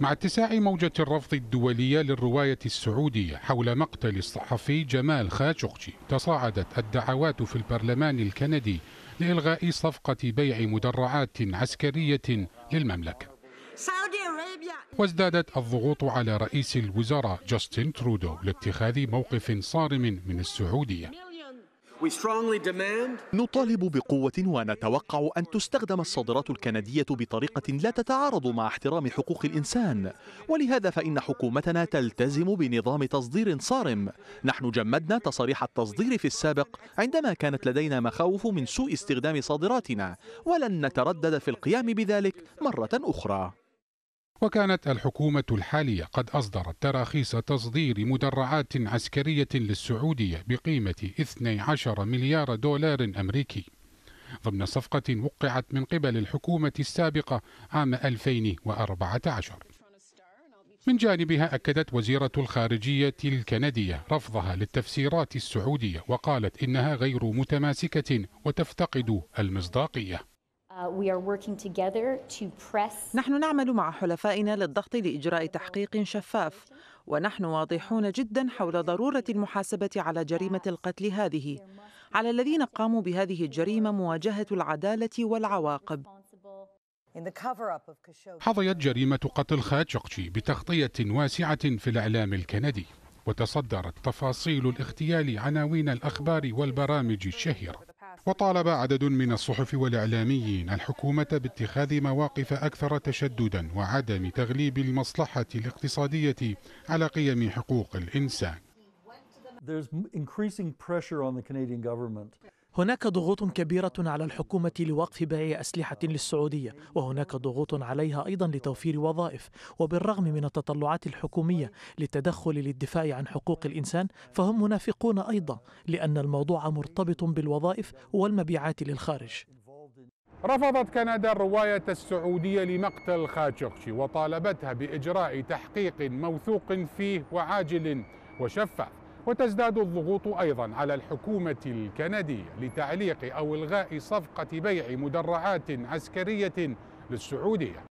مع اتساع موجة الرفض الدولية للرواية السعودية حول مقتل الصحفي جمال خاشقجي تصاعدت الدعوات في البرلمان الكندي لإلغاء صفقة بيع مدرعات عسكرية للمملكة وازدادت الضغوط على رئيس الوزراء جاستن ترودو لاتخاذ موقف صارم من السعودية نطالب بقوة ونتوقع أن تستخدم الصادرات الكندية بطريقة لا تتعارض مع احترام حقوق الإنسان ولهذا فإن حكومتنا تلتزم بنظام تصدير صارم نحن جمدنا تصاريح التصدير في السابق عندما كانت لدينا مخاوف من سوء استخدام صادراتنا ولن نتردد في القيام بذلك مرة أخرى وكانت الحكومة الحالية قد أصدرت تراخيص تصدير مدرعات عسكرية للسعودية بقيمة 12 مليار دولار أمريكي ضمن صفقة وقعت من قبل الحكومة السابقة عام 2014 من جانبها أكدت وزيرة الخارجية الكندية رفضها للتفسيرات السعودية وقالت إنها غير متماسكة وتفتقد المصداقية Uh, نحن نعمل مع حلفائنا للضغط لاجراء تحقيق شفاف ونحن واضحون جدا حول ضروره المحاسبه على جريمه القتل هذه على الذين قاموا بهذه الجريمه مواجهه العداله والعواقب حظيت جريمه قتل خاتشقشي بتغطيه واسعه في الاعلام الكندي وتصدرت تفاصيل الاغتيال عناوين الاخبار والبرامج الشهيره وطالب عدد من الصحف والإعلاميين الحكومة باتخاذ مواقف أكثر تشددا وعدم تغليب المصلحة الاقتصادية على قيم حقوق الإنسان. هناك ضغوط كبيرة على الحكومة لوقف بيع أسلحة للسعودية وهناك ضغوط عليها أيضا لتوفير وظائف وبالرغم من التطلعات الحكومية للتدخل للدفاع عن حقوق الإنسان فهم منافقون أيضا لأن الموضوع مرتبط بالوظائف والمبيعات للخارج رفضت كندا الرواية السعودية لمقتل خاتشوكشي وطالبتها بإجراء تحقيق موثوق فيه وعاجل وشفاف وتزداد الضغوط أيضا على الحكومة الكندية لتعليق أو إلغاء صفقة بيع مدرعات عسكرية للسعودية